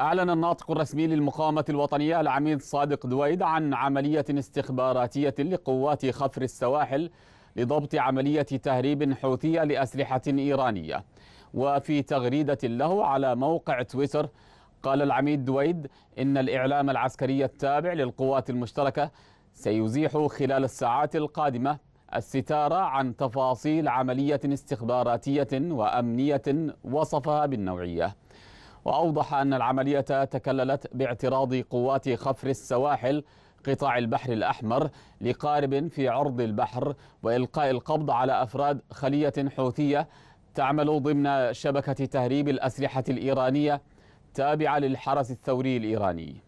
أعلن الناطق الرسمي للمقاومة الوطنية العميد صادق دويد عن عملية استخباراتية لقوات خفر السواحل لضبط عملية تهريب حوثية لأسلحة إيرانية وفي تغريدة له على موقع تويتر قال العميد دويد إن الإعلام العسكري التابع للقوات المشتركة سيزيح خلال الساعات القادمة الستارة عن تفاصيل عملية استخباراتية وأمنية وصفها بالنوعية وأوضح أن العملية تكللت باعتراض قوات خفر السواحل قطاع البحر الأحمر لقارب في عرض البحر وإلقاء القبض على أفراد خلية حوثية تعمل ضمن شبكة تهريب الأسلحة الإيرانية تابعة للحرس الثوري الإيراني